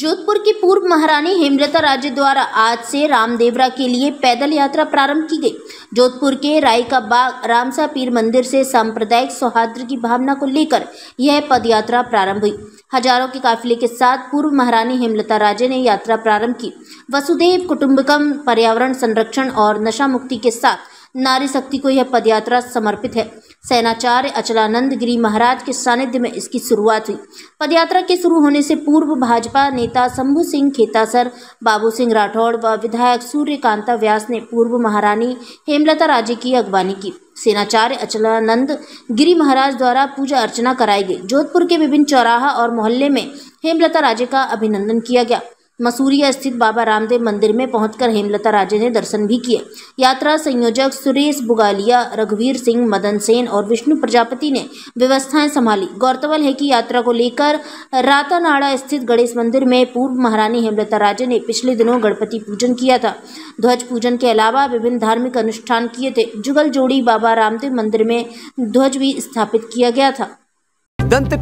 जोधपुर की पूर्व महारानी हेमलता राजे द्वारा आज से रामदेवरा के लिए पैदल यात्रा प्रारंभ की गई जोधपुर के राय का बाग रामसा पीर मंदिर से सांप्रदायिक सौहार्द की भावना को लेकर यह पदयात्रा प्रारंभ हुई हजारों के काफिले के साथ पूर्व महारानी हेमलता राजे ने यात्रा प्रारंभ की वसुदेव कुटुम्बकम पर्यावरण संरक्षण और नशा मुक्ति के साथ नारी शक्ति को यह पदयात्रा समर्पित है सेनाचार्य अचलानंद गिरी महाराज के सानिध्य में इसकी शुरुआत हुई पदयात्रा के शुरू होने से पूर्व भाजपा नेता शंभू सिंह खेतासर बाबू सिंह राठौड़ व विधायक सूर्यकांता व्यास ने पूर्व महारानी हेमलता राजे की अगवानी की सेनाचार्य अचलानंद गिरी महाराज द्वारा पूजा अर्चना कराई गई जोधपुर के विभिन्न चौराहा और मोहल्ले में हेमलता राजे का अभिनंदन किया गया मसूरिया स्थित बाबा रामदेव मंदिर में पहुंचकर हेमलता राजे ने दर्शन भी किए यात्रा संयोजक सुरेश बुगालिया रघुवीर सिंह मदन सेन और विष्णु प्रजापति ने व्यवस्थाएं संभाली गौरतलब है कि यात्रा को लेकर रातानाड़ा स्थित गणेश मंदिर में पूर्व महारानी हेमलता राजे ने पिछले दिनों गणपति पूजन किया था ध्वज पूजन के अलावा विभिन्न धार्मिक अनुष्ठान किए थे जुगल जोड़ी बाबा रामदेव मंदिर में ध्वज भी स्थापित किया गया था दंत